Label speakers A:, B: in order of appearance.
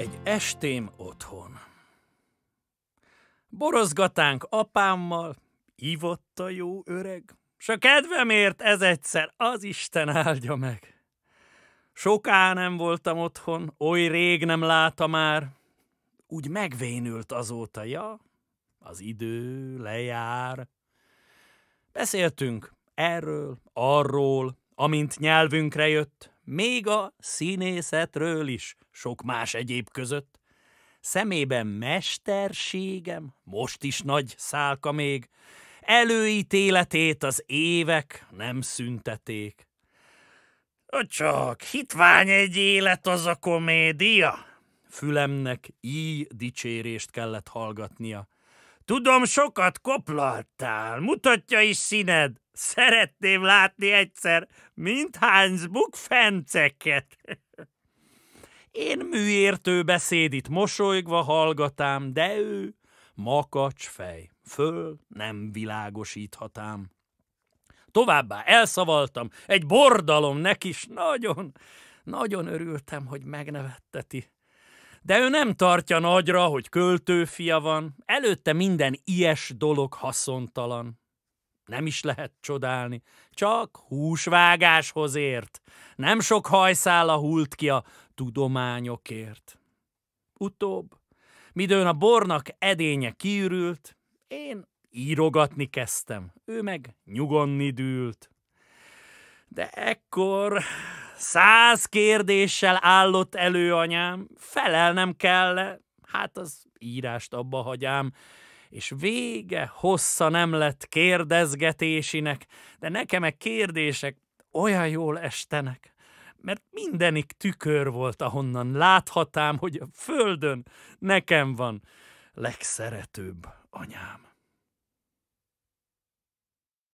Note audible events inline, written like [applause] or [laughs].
A: Egy estém otthon. Borozgatánk apámmal, ivott a jó öreg, s a kedvemért ez egyszer az Isten áldja meg. Soká nem voltam otthon, oly rég nem láta már, úgy megvénült azóta, ja, az idő lejár. Beszéltünk erről, arról, amint nyelvünkre jött, még a színészetről is, sok más egyéb között. Szemében mesterségem, most is nagy szálka még, előítéletét az évek nem szünteték. Csak hitvány egy élet az a komédia? Fülemnek így dicsérést kellett hallgatnia. Tudom, sokat koplaltál, mutatja is színed. Szeretném látni egyszer, mint Heinz fenceket. [laughs] Én műértő beszédit mosolygva hallgatám, de ő makacs fej. Föl nem világosíthatám. Továbbá elszavaltam, egy bordalom neki is nagyon, nagyon örültem, hogy megnevetteti de ő nem tartja nagyra, hogy költőfia van, előtte minden ilyes dolog haszontalan. Nem is lehet csodálni, csak húsvágáshoz ért. Nem sok hajszála hult ki a tudományokért. Utóbb, midőn a bornak edénye kiürült, én írogatni kezdtem, ő meg nyugonni dűlt. De ekkor Száz kérdéssel állott elő anyám, felelnem kell -e? hát az írást abba hagyám, és vége hossza nem lett kérdezgetésinek, de nekem egy kérdések olyan jól estenek, mert mindenik tükör volt, ahonnan láthatám, hogy a földön nekem van legszeretőbb anyám.